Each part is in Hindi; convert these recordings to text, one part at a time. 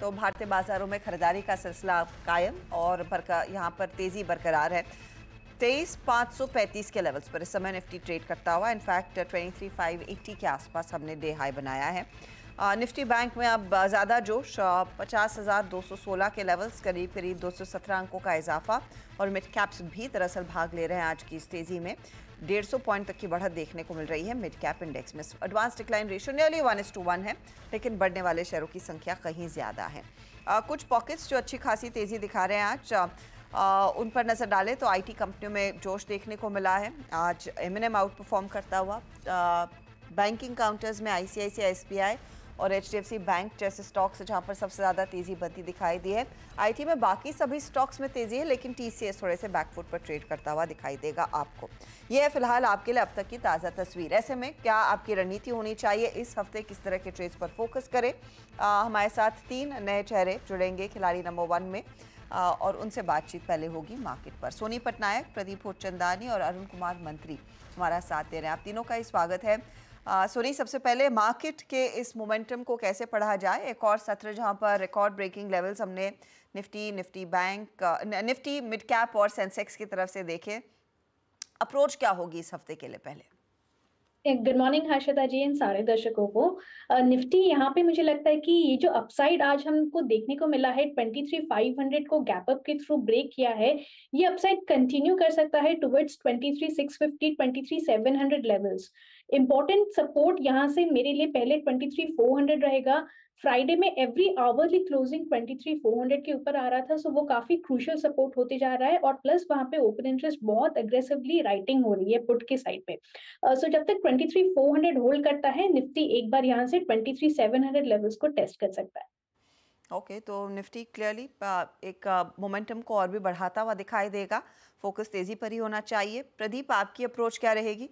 तो भारतीय बाजारों में खरीदारी का सिलसिला कायम और बरका यहाँ पर तेज़ी बरकरार है तेईस पाँच सौ पैंतीस के लेवल्स पर इस समय निफ्टी ट्रेड करता हुआ in fact twenty three five eighty के आसपास हमने डे हाई बनाया है निफ्टी बैंक में अब ज़्यादा जोश पचास हज़ार दो सौ सोलह के लेवल्स करीब करीब दो सौ सत्रह अंकों का इजाफा और मिड कैप्स भी दरअसल भाग ले रहे हैं आज की इस तेज़ी में डेढ़ सौ पॉइंट तक की बढ़त देखने को मिल रही है मिड कैप इंडेक्स में advance decline ratio nearly one as two one है लेकिन बढ़ने वाले शेयरों की संख्या कहीं ज़्यादा है आ, कुछ पॉकेट्स जो अच्छी खासी तेज़ी दिखा रहे हैं आज आ, उन पर नज़र डालें तो आई कंपनियों में जोश देखने को मिला है आज एम आउट परफॉर्म करता हुआ बैंकिंग काउंटर्स में आई सी आई और एच बैंक जैसे स्टॉक्स जहां पर सबसे ज़्यादा तेज़ी बनती दिखाई दी है आईटी में बाकी सभी स्टॉक्स में तेज़ी है लेकिन टीसीएस थोड़े से बैकफुट पर ट्रेड करता हुआ दिखाई देगा आपको यह है फिलहाल आपके लिए अब तक की ताज़ा तस्वीर ऐसे में क्या आपकी रणनीति होनी चाहिए इस हफ्ते किस तरह के ट्रेड्स पर फोकस करें हमारे साथ तीन नए चेहरे जुड़ेंगे खिलाड़ी नंबर वन में आ, और उनसे बातचीत पहले होगी मार्केट पर सोनी पटनायक प्रदीप होचंदानी और अरुण कुमार मंत्री हमारा साथ दे रहे हैं आप तीनों का ही स्वागत है सोनी सबसे पहले मार्केट के इस मोमेंटम को कैसे पढ़ा जाए एक और सत्र जहां पर रिकॉर्ड ब्रेकिंग लेवल्स हमने Nifty Nifty bank Nifty mid cap और सेंसेक्स की तरफ से देखे अप्रोच क्या होगी इस हफ्ते के लिए पहले गुड मॉर्निंग हर्षदा जी इन सारे दर्शकों को निफ्टी यहाँ पे मुझे लगता है कि ये जो अपसाइड आज हमको देखने को मिला है 23,500 को गैप अप के थ्रू ब्रेक किया है ये अपसाइड कंटिन्यू कर सकता है टुवर्ड्स 23,650 23,700 लेवल्स इंपॉर्टेंट सपोर्ट यहाँ से मेरे लिए पहले ट्वेंटी थ्री फोर हंड्रेड रहेगा फ्राइडे में every hourly closing twenty three four hundred के ऊपर आ रहा था सो वो काफी क्रूशल सपोर्ट होते जा रहा है और प्लस वहां पे ओपन इंटरेस्ट बहुत अग्रेसिवली राइटिंग हो रही है पुट के साइड पे सो uh, so जब तक twenty three four hundred hold करता है निफ्टी एक बार यहाँ से twenty three seven hundred levels को टेस्ट कर सकता है ओके okay, तो निफ्टी क्लियरली uh, एक मोमेंटम uh, को और भी बढ़ाता हुआ दिखाई देगा फोकस तेजी पर ही होना चाहिए प्रदीप आपकी अप्रोच क्या रहेगी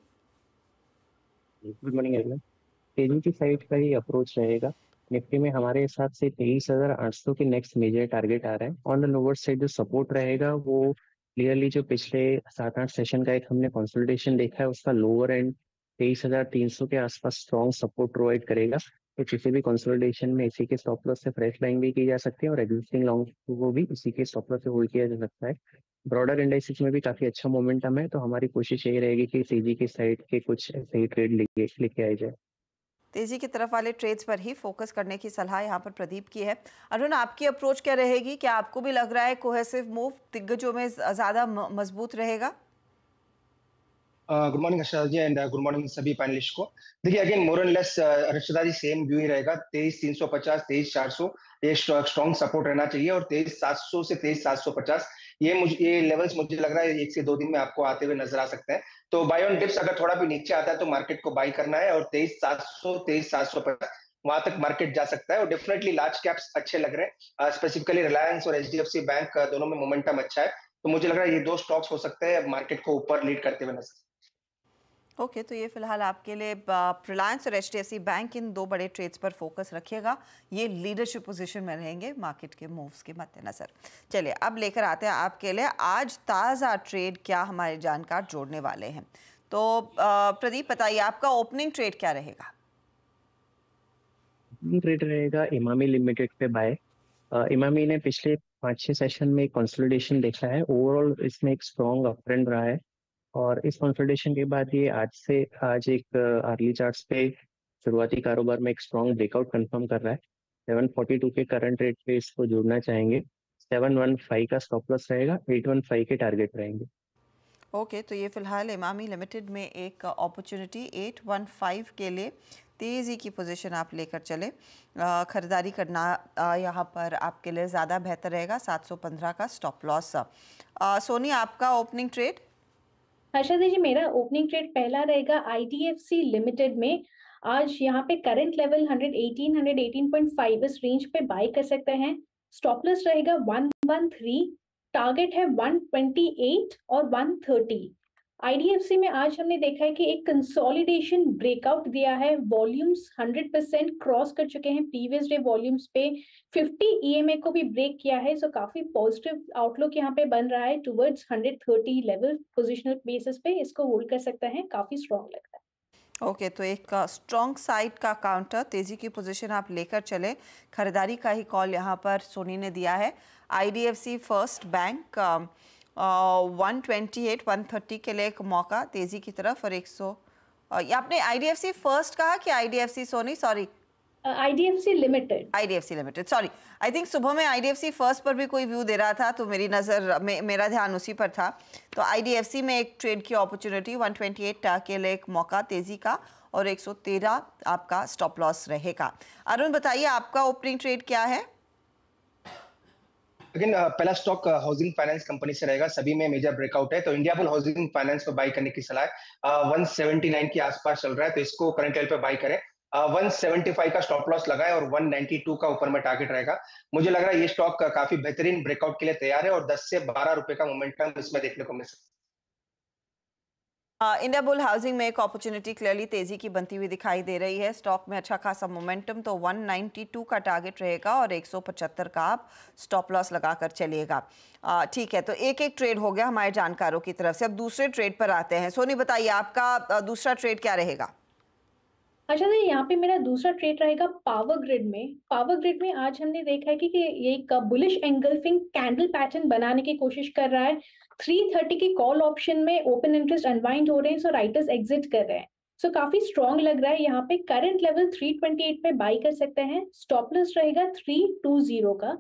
गुड मॉर्निंग एवरीवन तेजी की साइड का ही अप्रोच रहेगा निफ्टी में हमारे हिसाब से तेईस हजार आठ सौ के नेक्स्ट मेजर टारगेट आ रहे हैं ऑन द लोअर साइड जो सपोर्ट रहेगा वो क्लियरली जो पिछले सात आठ सेशन का एक हमने कंसल्टेशन देखा है उसका लोअर एंड तेईस हजार तीन सौ के आसपास स्ट्रॉन्ग सपोर्ट प्रोवाइड करेगा तो किसी भी कंसोलिडेशन में इसी के स्टॉप लॉस से फ्रेश लाइन भी की जा सकती है और एग्जिस्टिंग लॉन्ग को भी इसी के स्टॉप लॉस से होल्ड किया जा सकता है ब्रॉडर इंडेक्सेस में भी काफी अच्छा मोमेंटम है तो हमारी कोशिश यही रहेगी कि सीजी की साइड के कुछ सही ट्रेड लेके आए जाए तेजी की तरफ वाले ट्रेड्स पर ही फोकस करने की सलाह यहाँ पर प्रदीप की है अरुण आपकी अप्रोच क्या रहेगी क्या आपको भी लग रहा है कोहेसिव मूव दिग्गजों में ज्यादा मजबूत रहेगा good morning Harshada ji and good morning सभी पैनलिस्ट को देखिए again more and less Harshada ji same view ही रहेगा तेईस तीन सौ पचास तेईस चार सौ ये स्ट्रॉन्ग सपोर्ट रहना चाहिए और तेईस सात सौ से तेईस सात सौ पचास ये मुझे ये लेवल्स मुझे लग रहा है एक से दो दिन में आपको आते हुए नजर आ सकते हैं तो बाय ऑन डिप्स अगर थोड़ा भी नीचे आता है तो मार्केट को बाई करना है और तेईस सात सौ तेईस सात सौ पचास वहां तक मार्केट जा सकता है और डेफिनेटली लार्ज कैप्स अच्छे लग रहे हैं स्पेसिफिकली uh, रिलायंस और एच बैंक uh, दोनों में मोमेंटम अच्छा है तो मुझे लग रहा है ये दो स्टॉक्स हो सकते हैं मार्केट को ऊपर लीड करते हुए नजर ओके okay, तो ये फिलहाल आपके लिए रिलायंस और एच बैंक इन दो बड़े ट्रेड्स पर फोकस रखिएगा ये लीडरशिप पोजीशन में रहेंगे मार्केट के मूव्स के मद्देनज़र चलिए अब लेकर आते हैं आपके लिए आज ताज़ा ट्रेड क्या हमारे जानकार जोड़ने वाले हैं तो प्रदीप बताइए आपका ओपनिंग ट्रेड क्या रहेगा ट्रेड रहेगा इमामी लिमिटेड पे बाय इमामी ने पिछले पाँच छह सेशन में कंसोलिडेशन देखा है ओवरऑल इसमें एक स्ट्रॉन्ग अपट्रेंड रहा है और इस कॉन्सल्टेशन के बाद ये आज से आज एक अर्ली uh, चार्ट पे शुरुआती कारोबार में एक स्ट्रॉन्ग ब्रेकआउट कंफर्म कर रहा है 742 के करंट रेट पे इसको जोड़ना चाहेंगे 715 का स्टॉप लॉस रहेगा 815 के टारगेट रहेंगे ओके okay, तो ये फिलहाल इमामी लिमिटेड में एक अपॉर्चुनिटी 815 के लिए तेज़ी की पोजीशन आप लेकर चले ख़रीदारी करना यहाँ पर आपके लिए ज़्यादा बेहतर रहेगा 715 का स्टॉप लॉस सोनी आपका ओपनिंग ट्रेड हर्षा जी मेरा ओपनिंग ट्रेड पहला रहेगा आईडीएफसी लिमिटेड में आज यहाँ पे करंट लेवल 118 118.5 इस रेंज पे बाय कर सकते हैं रहेगा वन रहेगा 113 टारगेट है 128 और 130 आईडीएफसी में आज हमने देखा है कि एक कंसोलिडेशन ब्रेकआउट दिया है वॉल्यूम्स 100 परसेंट क्रॉस कर चुके हैं प्रीवियस डे वॉल्यूम्स पे 50 ईएमए e को भी ब्रेक किया है सो काफी पॉजिटिव आउटलुक यहाँ पे बन रहा है टुवर्ड्स 130 लेवल पोजिशनल बेसिस पे इसको होल्ड कर सकता है काफी स्ट्रॉन्ग लगता है ओके okay, तो एक स्ट्रॉन्ग uh, साइड का काउंटर तेजी की पोजीशन आप लेकर चले खरीदारी का ही कॉल यहाँ पर सोनी ने दिया है IDFC first bank one twenty eight one thirty के लिए एक मौका तेजी की तरफ और एक सौ आपने आई फर्स्ट कहा कि IDFC Soni sorry IDFC limited IDFC limited sorry I think सुबह में आईडीएफसी फर्स्ट पर भी कोई व्यू दे रहा था तो मेरी नज़र मे, मेरा ध्यान उसी पर था तो आईडीएफसी में एक ट्रेड की अपॉर्चुनिटी 128 के लिए एक मौका तेजी का और 113 आपका स्टॉप लॉस रहेगा अरुण बताइए आपका ओपनिंग ट्रेड क्या है लेकिन पहला स्टॉक हाउसिंग फाइनेंस कंपनी से रहेगा सभी में मेजर ब्रेकआउट है तो इंडिया बुल हाउसिंग फाइनेंस को बाय करने की सलाह वन सेवेंटी नाइन के आसपास चल रहा है तो इसको करंट लेवल पे बाय करें वन सेवेंटी फाइव का स्टॉप लॉस लगाए और वन नाइनटी टू का ऊपर में टारगेट रहेगा मुझे लग रहा है ये स्टॉक काफी बेहतरीन ब्रेकआउट के लिए तैयार है और दस से बारह रुपए का मोमेंटम इसमें देखने को मिल सकता है इंडिया बुल हाउसिंग में एक अपॉर्चुनिटी क्लियरली तेजी की बनती हुई दिखाई दे रही है स्टॉक में अच्छा खासा मोमेंटम तो 192 का टारगेट रहेगा और 175 का आप स्टॉप लॉस लगाकर चलिएगा ठीक है तो एक एक ट्रेड हो गया हमारे जानकारों की तरफ से अब दूसरे ट्रेड पर आते हैं सोनी बताइए आपका दूसरा ट्रेड क्या रहेगा अच्छा जी यहाँ पे मेरा दूसरा ट्रेड रहेगा पावर ग्रिड में पावर ग्रिड में आज हमने देखा है कि, कि ये एक बुलिश एंगल्फिंग कैंडल पैटर्न बनाने की कोशिश कर रहा है 330 के कॉल ऑप्शन में ओपन इंटरेस्ट अनवाइंड हो रहे हैं सो राइटर्स एग्जिट कर रहे हैं सो so, काफी स्ट्रॉन्ग लग रहा है यहाँ पे करंट लेवल 328 पे बाई कर सकते हैं स्टॉपलेस रहेगा 320 का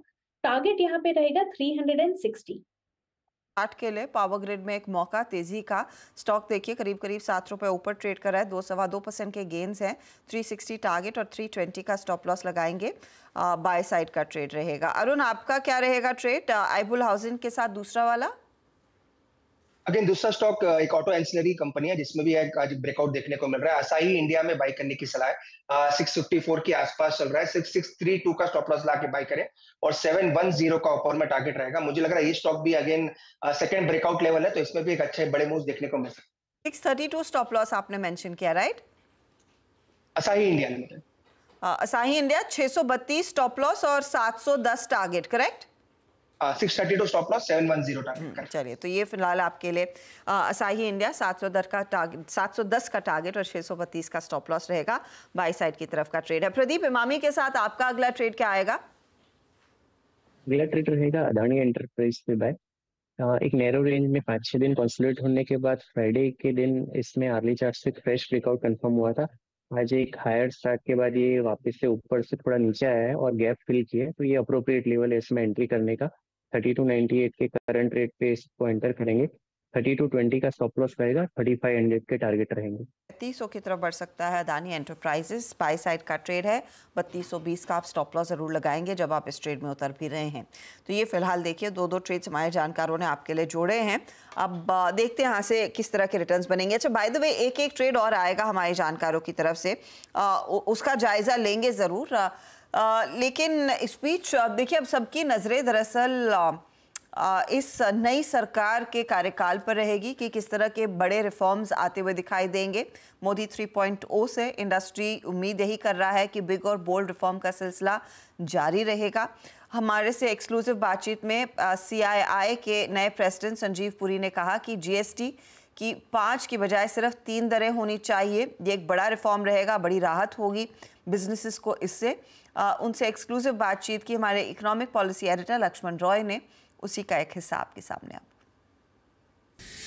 टारगेट यहाँ पे रहेगा 360 आठ के लिए पावर ग्रिड में एक मौका तेजी का स्टॉक देखिए करीब करीब सात रुपए ऊपर ट्रेड कर रहा है दो सवा दो परसेंट के गेंस हैं 360 टारगेट और 320 का स्टॉप लॉस लगाएंगे बाय साइड का ट्रेड रहेगा अरुण आपका क्या रहेगा ट्रेड आईबुल हाउसिंग के साथ दूसरा वाला अगेन दूसरा स्टॉक एक ऑटो एंसिलरी कंपनी है जिसमें भी आज ब्रेकआउट देखने को मिल रहा है असाही इंडिया में बाई करने की सलाह सिक्स फिफ्टी फोर के आसपास चल रहा है सिक्स सिक्स थ्री टू का स्टॉप लॉस ला के बाई करें और सेवन वन जीरो का ऊपर में टारगेट रहेगा मुझे लग रहा है ये स्टॉक भी अगेन सेकेंड ब्रेकआउट लेवल है तो इसमें भी एक अच्छे बड़े मूव देखने को मिल सकते six thirty two stop loss आपने मैंशन किया right Asahi India limited Asahi India छह सौ बत्तीस स्टॉप लॉस और सात सौ दस target correct target uh, hmm, चलिए तो ये फिलहाल आपके लिए असाही इंडिया सात सौ दर का टारगेट सात सौ दस का टारगेट और छः सौ बत्तीस का स्टॉप लॉस रहेगा बाई साइड की तरफ का ट्रेड है प्रदीप इमामी के साथ आपका अगला ट्रेड क्या आएगा अगला ट्रेड रहेगा अदानी एंटरप्राइज पे बाय एक नैरो रेंज में पाँच छह दिन कॉन्सुलेट होने के बाद फ्राइडे के दिन इसमें अर्ली चार्ट से फ्रेश ब्रेकआउट कंफर्म हुआ था आज एक हायर स्टार्ट के बाद ये वापस से ऊपर से थोड़ा नीचे आया है और गैप फिल किया है तो ये अप्रोप्रिएट लेवल है इसमें एंट्री करने का थर्टी टू नाइनटी एट के करंट रेट पे इसको एंटर करेंगे थर्टी टू ट्वेंटी का स्टॉप लॉस रहेगा थर्टी फाइव हंड्रेड के टारगेट रहेंगे तीस की तरफ बढ़ सकता है अदानी एंटरप्राइजेस बाई साइड का ट्रेड है बत्तीस सौ बीस का आप स्टॉप लॉस जरूर लगाएंगे जब आप इस ट्रेड में उतर भी रहे हैं तो ये फिलहाल देखिए दो दो ट्रेड्स हमारे जानकारों ने आपके लिए जोड़े हैं अब देखते हैं यहाँ से किस तरह के रिटर्न बनेंगे अच्छा बाय द वे एक एक ट्रेड और आएगा हमारे जानकारों की तरफ से उसका जायज़ा लेंगे ज़रूर लेकिन इस बीच देखिए अब सबकी नज़रें दरअसल इस नई सरकार के कार्यकाल पर रहेगी कि किस तरह के बड़े रिफॉर्म्स आते हुए दिखाई देंगे मोदी 3.0 से इंडस्ट्री उम्मीद यही कर रहा है कि बिग और बोल्ड रिफॉर्म का सिलसिला जारी रहेगा हमारे से एक्सक्लूसिव बातचीत में सीआईआई के नए प्रेसिडेंट संजीव पुरी ने कहा कि जीएसटी कि पाँच की बजाय सिर्फ तीन दरें होनी चाहिए ये एक बड़ा रिफॉर्म रहेगा बड़ी राहत होगी बिजनेसेस को इससे उनसे एक्सक्लूसिव बातचीत की हमारे economic policy editor Laxman Roy ने उसी का एक हिस्सा आपके सामने आप